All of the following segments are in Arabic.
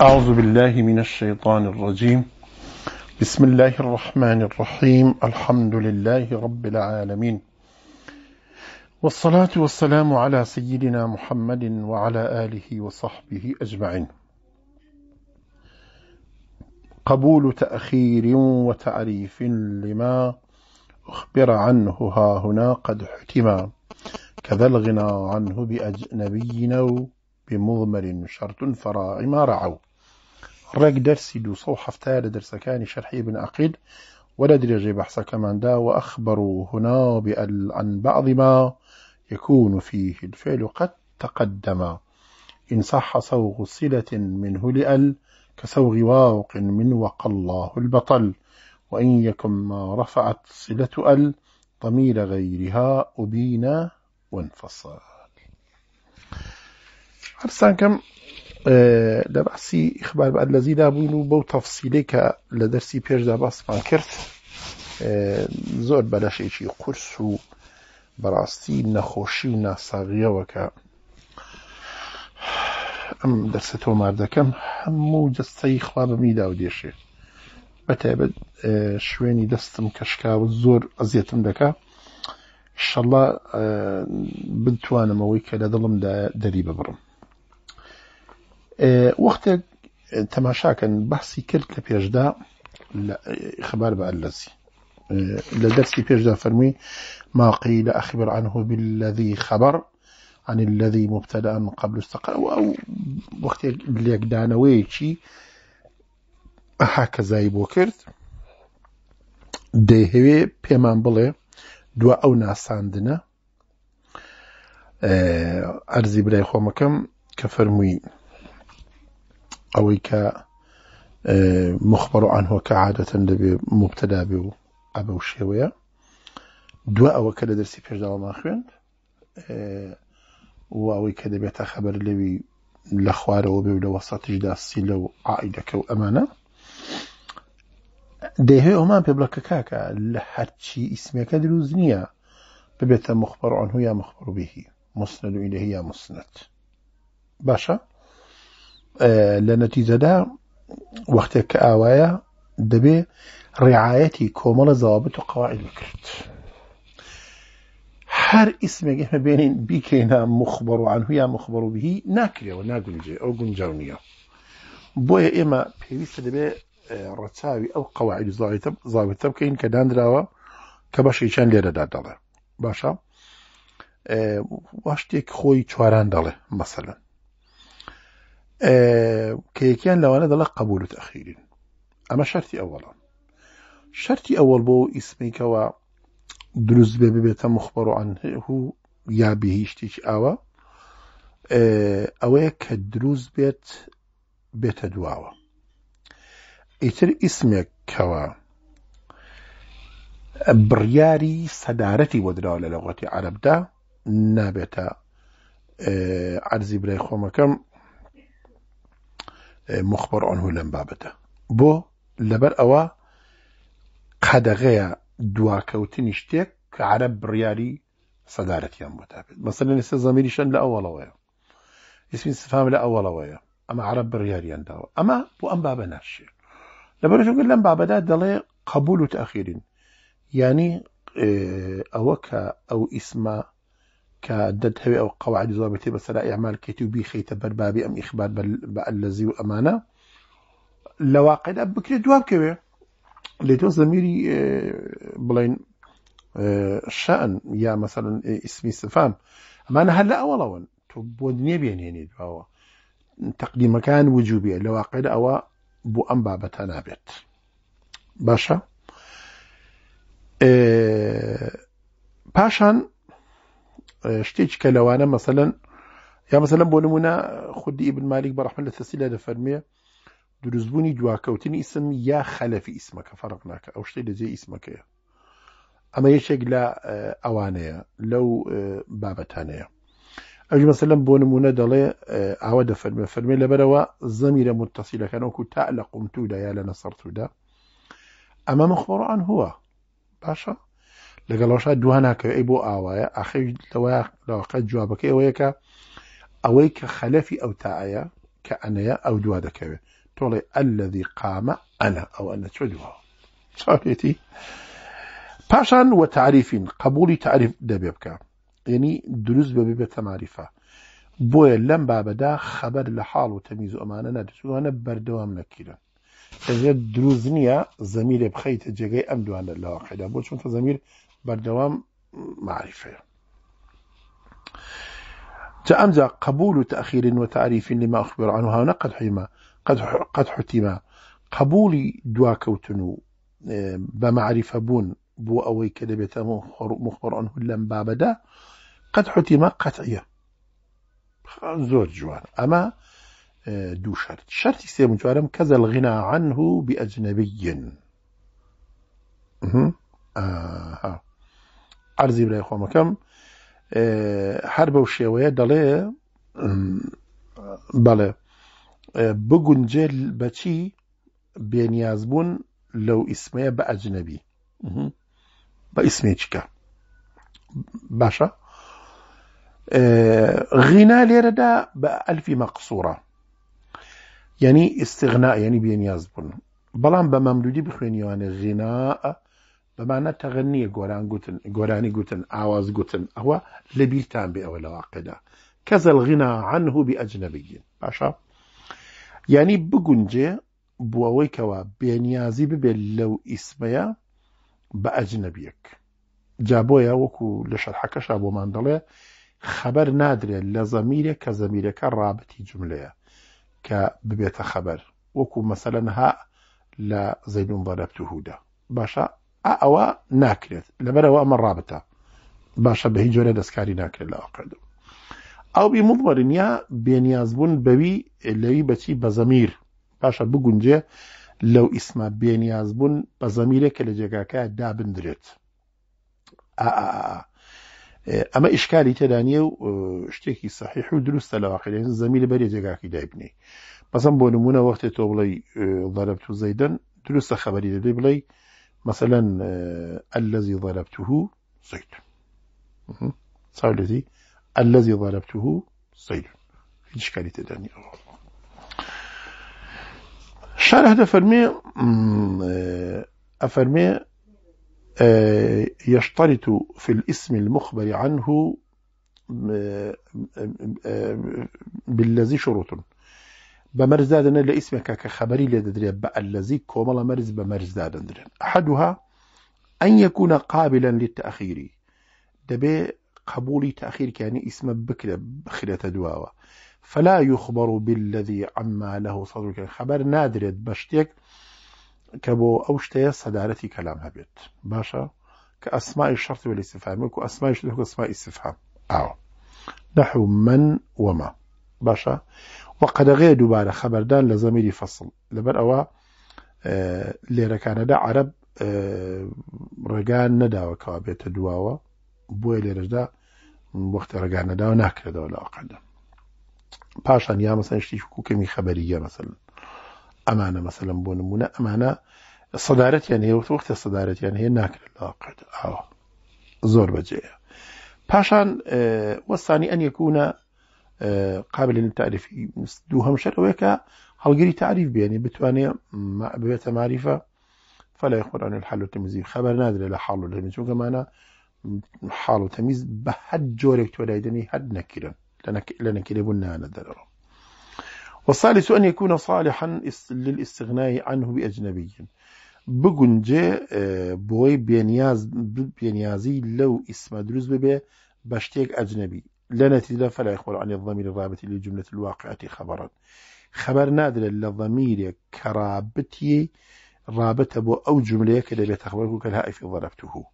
أعوذ بالله من الشيطان الرجيم بسم الله الرحمن الرحيم الحمد لله رب العالمين والصلاة والسلام على سيدنا محمد وعلى آله وصحبه أجمعين قبول تأخير وتعريف لما أخبر عنه ها هنا قد حتما كذا الغنى عنه بأجنبي نو بمضمر شرط ما رعوا رك درس دو هەفتە درس كان شرحي بن أقيد ولا درێژەی بحث كمان دا وأخبروا هنا هنا عن بعض ما يكون فيه الفعل قد تقدم إن صح صوغ صلة منه لأل كصوغ واوق من وقى الله البطل وإن يكن ما رفعت صلة أل ضمير غيرها أبينا وانفصل هەرستان کەم لە باسی خبار بە لەزیدا بوون و بەو تەفسیلەی کە لە دەرسی پێشدا باسمان کرد زۆر بەلەشێکی قرس و بەڕاستی نەخۆشی و ناساغیەوەکە ئەم دەرسە تۆمار دەکەم هەموو جستەی خوا بەمیدا و دێشێت بەتیبەت شوێنی دەستم کەشکاوە زۆر ئەزیێتم دەکە شەڵە بتوانم ئەوەی کە لە دڵم دەری ببڕم وەختێک تەماشاکەن بەسی کرد لە پێشدا خبار بە ئەلەسی لە دەرسی پێشدا فەرمی ماقی لە ئەخبر عنه بالذي خبر عن الذي مبتدا من قبل استقر و وەختێک لێکدانەوەیەکی هاکە زای بۆ کرد دەیهوێ پێمان بڵێ دووە ئەو ناساندنە ئەرزی برای خۆمەکەم کە فەرمووی أويك آه، مخبر عنه كعادة لبي مبتدا بيو أبو شيوية دواء وكلا درسي في جدال ما خيرند آه، وأويك دبي تخبر لبي لخوار وبيو لوسط جداسي لو عائدة كو أمانة دي هي أمان ببلاك كاكا لحتشي اسميكا دلوزنية ببيت مخبر عنه يا مخبر به مسند إليه يا مسند باشا لە نەتیجەدا وەختێک کە ئاوایە دەبێ ڕێعاەتی کۆمەڵە زەوابت و قواعد بکرد هەر ئیسمێک ئێمە بێنین بیکەینە مخبڕ و عنهویان مخبڕ و بهی ناکرێەوە ناگونجێ ئەو گونجاو نییە بۆیە ئێمە پێویستە دەبێ ڕەچاوی ئەو قواعد زاویتە زاویتە بکەین کە دانراوە کە بەشی چەند لێرەدا دەڵێ باشە وا شتێک خۆی چواران دەڵێ مەسەن کە یەکیان لەوانە دەڵە قبول و تەخیرین ئەمە شەری ئەوەڵە شەری ئەوەڵ بۆ ئیسمیکەوە دروست بێ ببێتە مخبەر و ئەهو یا بهیشتێکی ئاوە ئەوەیە کە دروست بێت بێتە دواوە ئیتر ئیسمێکەوە بڕیاری سەدارەتی وەدراوە لە لەغەتی عەربدا نابێتە عەرزی برای خۆمەکەم مخبڕ ئەنه لەم بابەتە بۆ لەبەر ئەوە قەدەغەیە دواکەوتنی شتێک کە عرە بڕیاری سەدارەتیان بۆ تاپێت مەسەر لەسە زەمیریشەن لە ئەوڵەوەیە ئسمین سفام لە ئەوڵەوەیە ئەمە عرە بڕیاریان داوە ئەمە بۆ ئەم بابە ناشێ لەبەرژگر لەم بابەدا دەڵێ قبول و تاخیرین ینی ئەوە کە ئەو ئیسمە كدد هوي أو قواعد زۆر بێتی بەسەرا ئەعمالکەێتی و بیخیتە بربابي أم إخبار بە بالذي وأمانة لواقع لە واقعدا بکرێت دوابکەوێ لێ تۆ زەمیری آه، بلين آه، شان يا مثلا آه، اسمي سفام ئەمانە هەر لە تبودني بين بۆ دنیا بێنێنێ دواوە تەقدیمەکان وجوبیە أو بو أم بۆ تنابت باشا نابێت باشە شتێک کە لەوانە مەسەەن یا مەسەلم بۆ نمونە خودی ئیبن مالیک بەڕحمە لە تەسیلا لە فەرمیە دروستبوونی دواکەوتنی ئیسم یا خەلەفی ئیسمەکە فەرق ناکە ئەو شتێک لەجێ ئیسمەکەیە ئەمە یەکێک لە ئەوانەیە لەو بابەتانەیە ئەوی مەسلم بۆ نمونە دەڵێ ئاوە دەفەرمە فەرمێ لەبەرەوە زەمیرە متتەسیلەکانەوەکو تا لە قومتودا یا لە نەسەرتودا ئەمە مەخۆڕان هووە باشە لەگەڵەوەشا دواناکەوێ ئەی بۆ ئاوایە ئاخ لەوەقە جوابەکە ئەوەیەکە ئەوەی کە خەلەفی ئەو تاایە کە ئەنەیە ئەو دوا دەکەوێت تۆڵێ ئەلذی قامە ئەنا ئەو ئەنە چ دووە چاکێتی پاشان وە تعریفین قبولی تعریف دەبێ بکە یعنی دروست بەبێ بە تەماریفە بۆیە لەم بابەدا خەبەر لە حاڵ و تەمیز ئەمانە نەدەچوانە بەردەوام نەکیرن دەبێت دروست نییە زەمیرێ بخەیتە جێگەی ئەم دوانە لەواقعدا بۆ چونتە زەمیر بردوام معرفة تأمزى قبول تأخير وتعريف لما أخبر عنه هنا قد حما قد قد حتما قبول دواكوتنو آه، بمعرفة بون بو أوي كلمة مخبر عنه لم بابدا قد حتما قطعية زور جوان أما آه، دو شرط شرط سيم جوارم كذا الغنى عنه بأجنبي آه. عەرزی برای خۆمەکەم هەر بەو شێوەیە دەڵێ بەڵێ بگونجێ بەچی بێنیاز بوون لەو ئیسمەیە بە ئەجنەبی بە ئیسمێکیکە باشە غینا لێرەدا بە ئەلفی مەقسوورە یعنی ئستغنا یعنی بێنیاز بوون بەڵام بە مەملودی بخوێنیوانە غینا بەمانە تەغن نییە گۆران گوتن گۆرانی گوتن ئاواز گوتن ئەوە لە بیرتان بێ ئەوە لە واقعدا کەزەڵغینا عنه بی ئەجنەبیگین باشە ینی بگونجێ بووەوەی کەەوە بێنیازی ببێت لەو ئیسمەیە بە ئەجنەبیەک جابۆیە وەکو لە شەرحەکەشا بۆمان دەڵێ خەبەر نادرێت لە زەمیرە کە زەمیرەکە ڕابەتی جملەیە کە ببێتە خەبەر وەکو مەسەلەن ها لە زەینون بەرەبتوهودا باشە ئەوە ناکرێت لەبەرەوە ئەمە ڕابە باشە بە هیچ جۆرە دەستکاری ناکرێت لە ئاقردو ئەو بی مڵوەرنیا بێنیازبوون بەوی لەوی بەچی بە زەمیر پاشە بگونجێ لەو ئیسما بێنیازبوون بە زەمیرێک کە لە جێگاکە دابدرێت ئەمە ئیشکاری تێدانە و شتێکی سەحیح و دروستە لەواقعێن زەمی لە بەرێ جێگاکی دایبنی بەسم بۆ نمونە وەختێت تۆ بڵێ دەرەبت و زەیدەن دروستە خەبەری دەبێ بڵێ مثلا آه، الذي ضربته زيد صار الذي الذي ضربته زيد في إشكالية تانية شرح ده فرمي أفرمي آه، يشترط آه، في الاسم المخبر عنه بالذي شروط بمرز دادن دەنێت لە ئیسمێکە کە خەبەری لێ دەدرێت بە ئەلەزی کۆمەڵە مەرز بە مەرزدا دەدرێن حدوها ئەن یەکوونە قابلەن لی تەخیری دەبێ قبولی تاخیرکانی ئیسمە بکرێت بخرێتە فلا يخبر بالذي عما له صدرك خبر نادر بشتێک كبو بۆ ئەو شتەیە سەدارەتی کەلام هەبێت باشە کە ئەسمای شرط ولی سفامک و ئەسمای استفهام ئاوە نحو من وما باشا وەقەدەغەیە دووبارە خەبەردان لە زەمیری فەسڵ لەبەر ئەوە لێرەکانەدا عرب ڕێگان نەداوەکەوا بێتە دواوە بۆیە لێرەشدا وەختە ڕگان نەداوە ناکرێتەوە لە ئەقەدا پاشان یا مەسەن شتیش کوکەمی خەبەریە مەسن ئەمانە مەسەلم بۆ نمونە ئەمانە سەدارەتیان هەیە وەختە سەدارەتیان هەیە ناکرێت لاقەت ئاوە زۆر بەجێە پاشان وەستانی ئەن یەکوونە قابل للتعریفی دوو هەمشەر ئەوەیەکە هەڵگیری تعریف بێنی يعني بتوانێت ببێتە معرفة فلا يخبر عن الحل والتمييز خبر نادر لا حال ولا تمييز أنا حال وتمييز بحد جورك تولايدني حد نكرا لنك لنا ندر والثالث أن يكون صالحا للاستغناء عنه بأجنبي بگونجێ آه، بۆی بێنیاز بێنیازی لەو ئیسمە دروست ببێ بە شتێک ئەجنەبی لا نتيجة فلا يخبر عن الضمير الرابط لجملة الواقعة خبرا خبر نادر للضمير كرابتي رابطة بو أو جملة كده لتخبرك كالهائف ضربته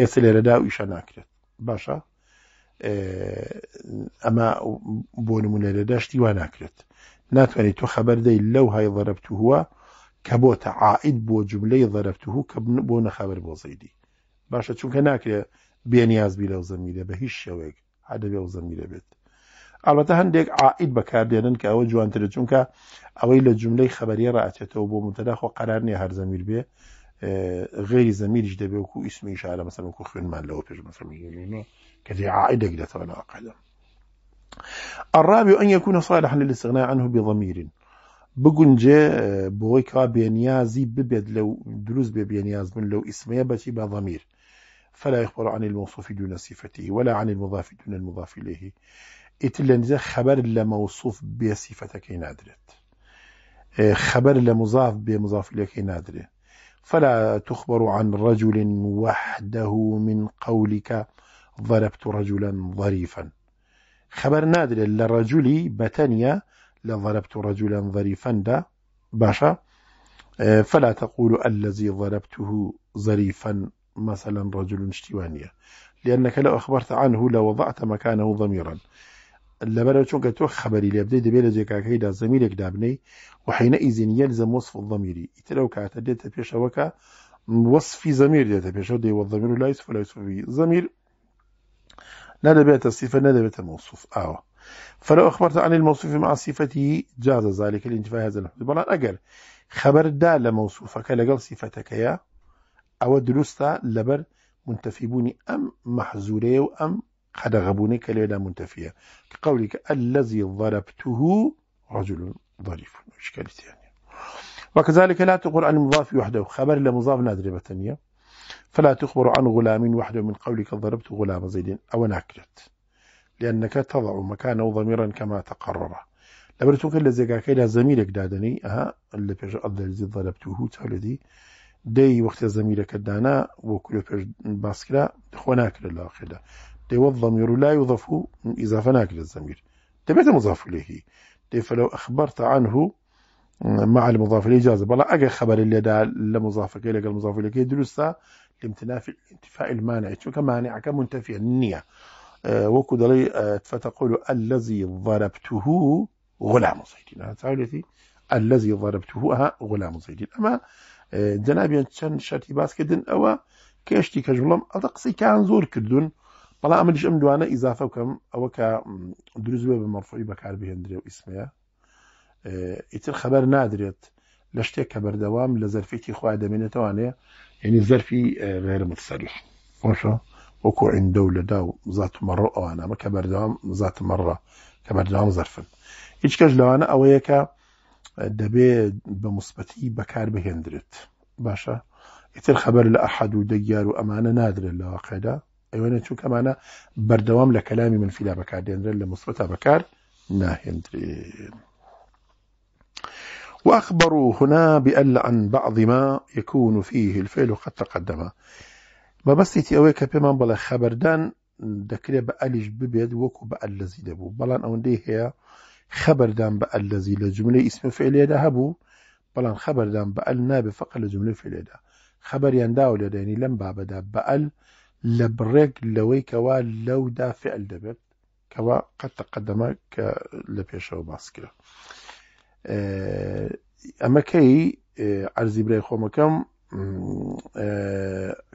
إسل رداء إيشا ناكرت باشا ئەما بۆ نمونە لە دەشتی وا ناکرێت ناتوانێت تۆ خەبەردەی لەو های ضربت هووە کە بۆ تەعاعید بۆ جملەی ضربت هو کە بۆ نەخەبەر بۆ زەیدی باشە چونکە ناکرێت بێنیازبی لەو زەمیدە بە هیچ شێوێک عدەبێ و زەمیرە بێت ئالبەتە هەندێک عائید بەکاردێنن کە ئەوە جوانترە چونکە ئەوەی لە جملەی خبریە ڕاتێتەوە بۆ متەداخۆ قرار نیە هەر زەمیر بێ غێری زەمیریش دەبێ وکو ئیسمی شارە مەسەر وکو خوێنمان لەوە پێش مەسەمینێ کەجێ عائدێک دەتەوە ناقدەم الرابع أن يكون صالحا للاستغناء عنه بضمير بگونجێ بۆی کا بێنیازی ببێت لەو دروست بێ بێنیاز بن لەو ئیسمەیە بەچی بە ضەمیر فلا يخبر عن الموصوف دون صفته ولا عن المضاف دون المضاف إليه إتلنزا خبر لا موصوف بصفته كي نادرت آه، خبر لا مضاف بمضاف إليه كي نادرت فلا تخبر عن رجل وحده من قولك ضربت رجلا ظريفا خبر نادر للرجل بتنيا لضربت رجلا ظريفا دا باشا آه، فلا تقول الذي ضربته ظريفا مثلا رجل اشتوانية لأنك لو أخبرت عنه لوضعت مكانه ضميرا لبلا تشوك تو خبري لي بدي دبي لجيكا كيدا زميلك دابني وحينئذ يلزم وصف الضمير يتلو كاتا ديتا بيش وكا وصف زمير ديتا بيش ودي والضمير لا يصف ولا يصف به زمير ندى بيت الصفة ندى بيت الموصوف آه فلو أخبرت عن الموصف مع صفته جاز ذلك الانتفاع هذا الحدود بلان أقل خبر دال لموصوفك لقل صفتك يا ئەوە لبر لەبەر منتەفیبوونی ام محزوري و ام خەدەغەبوونی غبوني لێدا منتەفیە کە قولێککە ضربته رجل ظريف ظریف ثاني وكذلك لا تقول عن المضاف وحده خبر لمضاف نادر بتنية فلا تخبر عن غلام وحده من قولك ضربت غلام زيد أو ناكلت لأنك تضع مكانه ضميرا كما تقرر لبرتوك الذي قاكي زميلك دادني أها اللي الذي ضربته تولدي دی وقت زمیر کدانا و کولە پێش باسکرا خۆ ناکرێت لاخێدا دەی وە ضمیر و لای وظف و ئیزافە ناکرێت زەمیر دەبێتە مضاف دی فلو أخبرت عنه مع المضاف إليه جازة بلا أجا خبر اللي دا لمضاف إليه لقى المضاف إليه درسة لامتناف انتفاء المانع كمانع كمنتفي النية أه وكو دلي أه فتقول الذي ضربته غلام زيدين تعالتي الذي ضربته غلام زيدين أما جەنابیان چەند شەرتی باسکردن ئەوە کێشتی کەش بڵم ئەدە قسەیان زۆر کردوون بەڵام ئەمەش ئەم دوانە ئیزافە بکەم ئەوە کە دروست بێ بە مەرفۆی بەکار بهێندرێ و ئیسمەیە ئیتر خەبەر نادرێت لە شتێک کە بەردەوام لە زەرفێکی خخوای دەمێنێتوانێ یعنی زەرفی غێرە متسەلح خۆشە وەکو عندە و لەدا و زات مەڕۆ ئەوانە مە کە بەردەوام زات مەڕە کە بەردەوام زەرفن هیچ کەش لەوانە ئەوەیە کە دەبێت بمصبتي بكار بهندرت باشا باشە ئیتر خەبەر لە ئەحد و دەگیار و ئەمانە نادرێت لە واقعدا ئەوەنە چووکەمانە بەردەوام لە کەلامی منفیلا بەکاردێنرێت لە مسبەتە بەکار وأخبروا هنا بأل عن بعض ما يكون فيه الفعل قد تقدم ما ئەوەیە کە پێمان بڵێ بلا خبر بە ئەلیش ببێت وەکو بە ئەل بو دەبوو بەڵام ئەوەندەی هي خبر دام بأ الذي لجملة اسم فعلية دا هبو بلان خبر دام بأ الناب فقط لجملة فعلية دا خبر يان داو لدا يعني لم بابا دا بأ لبريك لوي كوا لو دا فعل دبت كوا قد تقدم لبيش أو باسكرا أما كي اه، عرزي بريخو مكام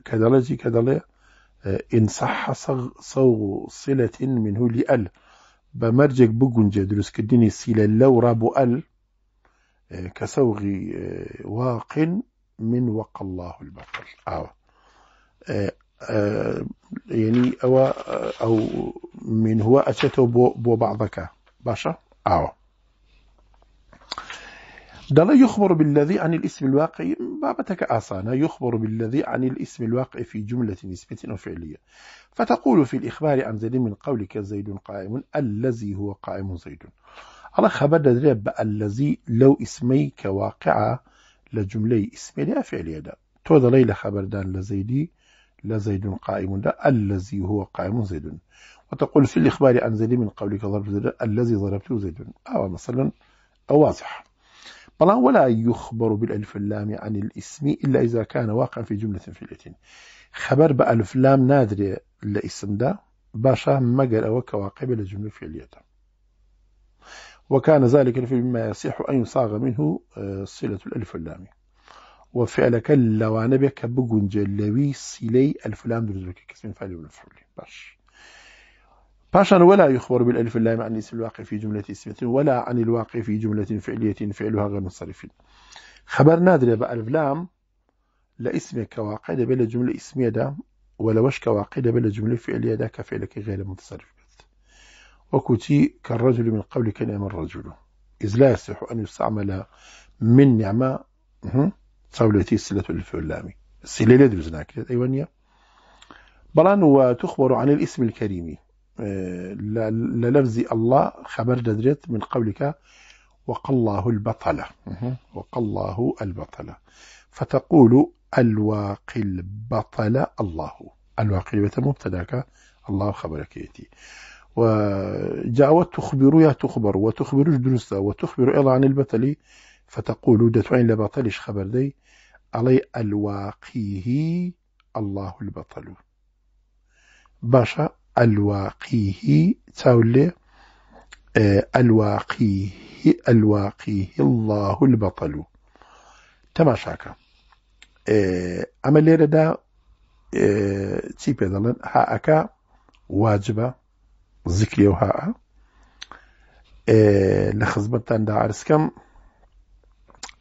كدالجي اه، كدالي اه، إن صح صوغ صلة منه لأل بەمەرجێک بگونجێ كديني سیلە لو رابو أل آه، كسوغي آه، واق من وق الله البطل أو آه. يعني أو أو من هو ئەچێتەوە بو بعضك بعضەکە باشە ئاوە يخبر بالذي عن الاسم الواقعي بابتك آسانا يخبر بالذي عن الاسم الواقع في جملة نسبة وفعلية فتقول في الإخبار عن زيد من قولك زيد قائم الذي هو قائم زيد على خبر درب الذي لو اسميك واقعة لجملة اسمية فعلية دا تود ليلة خبر دان لزيدي لزيد قائم دا الذي هو قائم زيد وتقول في الإخبار عن زيد من قولك ضرب زيد الذي ضربته زيد أو مثلا أو واضح طبعا ولا يخبر بالألف اللام عن الاسم إلا إذا كان واقعا في جملة فعلية خبر بألف لام نادرة الاسم ده باشا مقر أو كواقب لجملة فعلية وكان ذلك الفعل مما يصح أن يصاغ منه آه، صلة الألف اللام وفعلك لوانبك بقنج لوي صلي ألف لام درزبك كسم فعلي المفعول باش باشا ولا يخبر بالألف اللام عن اسم الواقع في جملة اسمية ولا عن الواقع في جملة فعلية فعلها غير منصرف خبر نادر بألف لام لاسم كواقع بلا جملة اسمية دا ولا وش كواقع بلا جملة فعلية دا كفعلك غير منصرف وكتي كالرجل من قبل كنعم الرجل إذ لا يصح أن يستعمل من نعمة صولتي سلة الف اللام السلة لدرزناك أيوانيا بلان وتخبر عن الاسم الكريم للفظ الله خبر جدريت من قولك وقال الله البطلة الله البطلة فتقول الواقي البطلة الله الواقي مبتداك الله خبرك يتي وجاء تخبر يا تخبر وتخبر درستا وتخبر إلا عن البطل فتقول دتوين لبطلش خبر دي علي الواقيه الله البطل باشا الواقيه تولي آه، الواقيه الواقيه الله البطل شاكا آه، اما ليرة دا آه، تي بيدلن هاكا واجبة ذكري وهاء لخزمتان دا عرسكم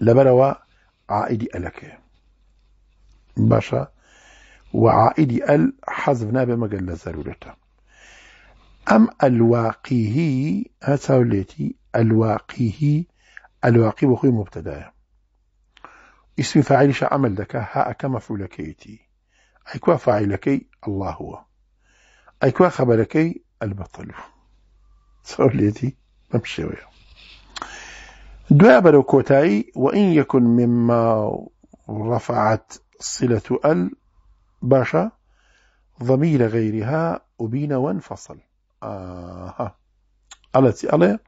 لبروا عائدي ألك باشا وعائدي أل حزبنا بمجلة ضرورته أم الواقيه هاد ساوليتي الواقيه الواقي بخوي مبتدا اسم فاعلش عمل دكا ها كما فعلكيتي أيكوا فاعلكي الله هو أيكوا خبركي البطل ساوليتي ممشي ويا دوابر برو كوتاي وإن يكن مما رفعت صلة ال باشا ضمير غيرها أبين وانفصل آه التي عليه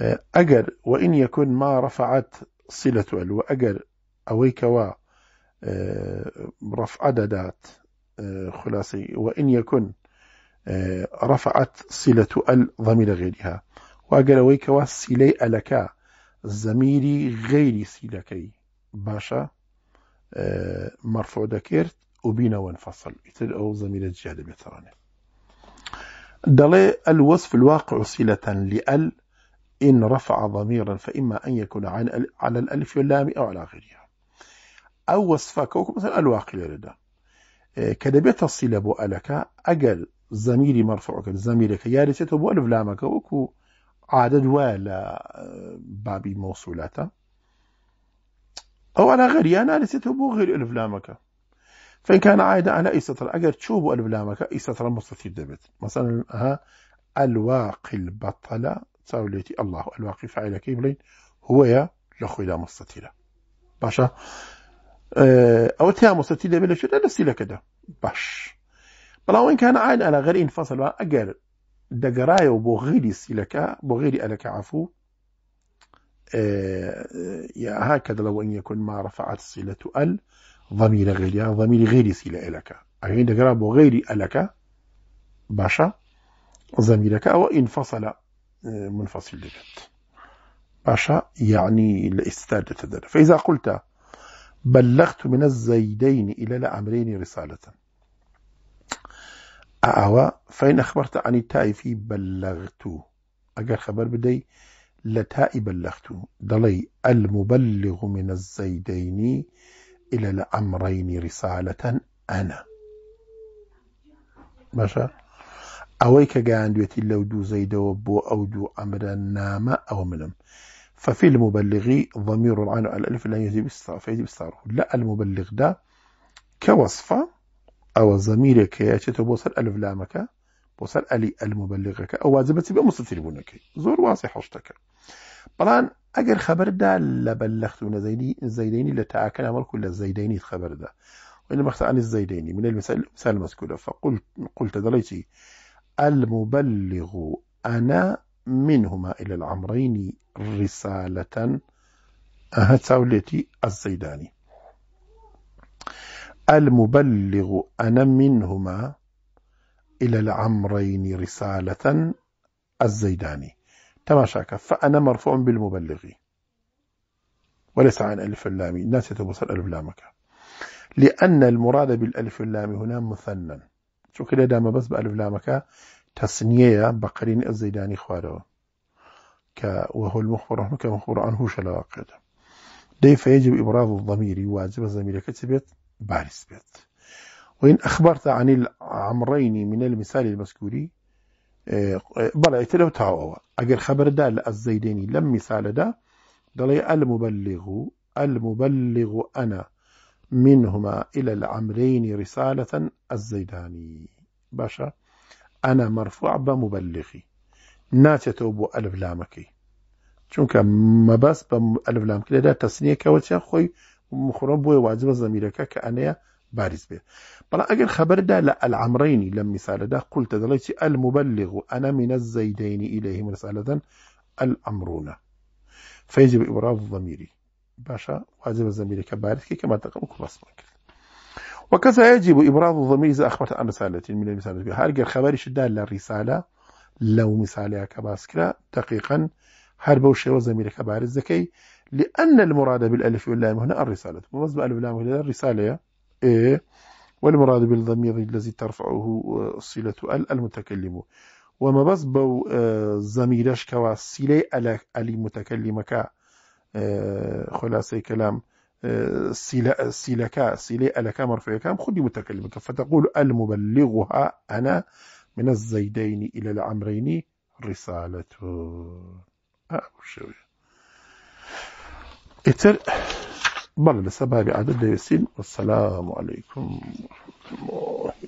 آه، أجر وإن يكن ما رفعت صلة وأجر أويك و آه، رفع عددات آه، خلاصي وإن يكن رفعت صلة ال ضمير غيرها وأجر أويك وسيلي ألك زميري غير سيلكي باشا مرفوع ذكرت وبين وانفصل يتل أو زميل الجهد بيترانه دلي الوصف الواقع صلة لأل إن رفع ضميرا فإما أن يكون عن على الألف واللام أو على غيرها أو وصفك أو مثلا الواقع لدى إيه، كدبيت الصلة بو ألك أقل زميري مرفوعك زميرك يا ريت بو ألف لامك وكو عدد ولا آه، بابي موصولات أو على غيرها أنا ريت بو غير ألف لامك فإن كان عائدا على أي سطر أجر تشوبوا البلامك أي سطر مستطيل دبت مثلا ها الواقي البطلة تاوليتي الله الواقي فعل كيبلين هو يا لخوي لا مستطيلة باشا آه، أو تيا مستطيلة بلا شو لا كده باش بلا إن كان عائدا على غير انفصل أجر دقرايا وبو سيلة سيلكا بغيري ألك عفو آه، يا هكذا لو أن يكون ما رفعت صلة ال ضمير غيري ضمير غير سيلا لك أين دقرابو غير لك باشا ضميرك أو انفصل آه، منفصل لك باشا يعني الاستاد تدل فإذا قلت بلغت من الزيدين إلى الأمرين رسالة أعوى فإن أخبرت عن التائف بلغت أقل خبر بدي لتائي بلغت دلي المبلغ من الزيدين إلى الأمرين رسالة أنا باشا أويك قاعد يتي لو دو زيد وبو أو دو أمر نامە أو منم ففي المبلغ ضمير على الألف لا يجب فيجب استعاره لا المبلغ دا كوصفة أو ضمير كياتي بوصل ألف لامك بوصل ألي المبلغك أو واجبتي بمستتر بنك زور واسع حشتك بلان اگر خبر ده لبلخت و نەزەینی زەیدینی عمل تاکە ئەمەڵکو خبر ده خەبەردا وإن بحث عن الزيدين من المثال المثال المذكورة فقلت قلت دليتي المبلغ أنا منهما إلى العمرين رسالة أهت سولتي الزيداني المبلغ أنا منهما إلى العمرين رسالة الزيداني تماشاك فأنا مرفوع بالمبلغ وليس عن ألف اللام الناس يتبصر ألف لامك لأن المراد بالألف اللام هنا مثنى شو كده دام بس بألف لامك تسنية بقرين الزيداني خواره ك وهو المخبر عنه كمخبر عنه شلا قيد دي فيجب إبراز الضمير واجب الضمير كتبت بارس بيت وإن أخبرت عن الأمرين من المثال المذكوري بلا يتلو تاوەوە ئەگەر خبر لە الزيديني لم مثال دا ئەلمبەلغ المبلغ المبلغ أنا منهما إلى العمرين رسالة الزيداني باشا أنا مرفوع بمبلغي ناتێتەوە بۆ ئەلفلامەکەی چونکە مەبەست بە ئەلفلام کرێدا تەسنیە کەوتیان خۆی مخڕۆ بۆی واجبە زەمیرەکە کە ئەنەیە بارز بلا بەڵام خبر ده لا العمرين لم مثال ده قلت دليت المبلغ انا من الزيدين اليه مرسالەدەن الامرون فيجب إبراز ضميري باشا واجب الضمير كباريس كي كما تقوم كباس وكذا يجب إبراز الضمير إذا أخبرت عن رسالة من المثال هل الخبر شدال للرسالة لو مثالها كباسكرا دقيقا هرب وشي وزمير كبارد زكي لأن المراد بالألف واللام هنا الرسالة ممز بألف واللام هنا الرسالة إيه والمراد بالضمير الذي ترفعه صلة ال المتكلم وما بس بو آه، زميرش كوا سيلي ال المتكلم كا آه، خلاصة كلام سيلا آه، سيلكا سيلي على مرفوع كام خدي متكلم فتقول المبلغها أنا من الزيدين إلى العمرين رسالة أبو شوية اتر بل بسبب عدد ياسين والسلام عليكم ورحمة الله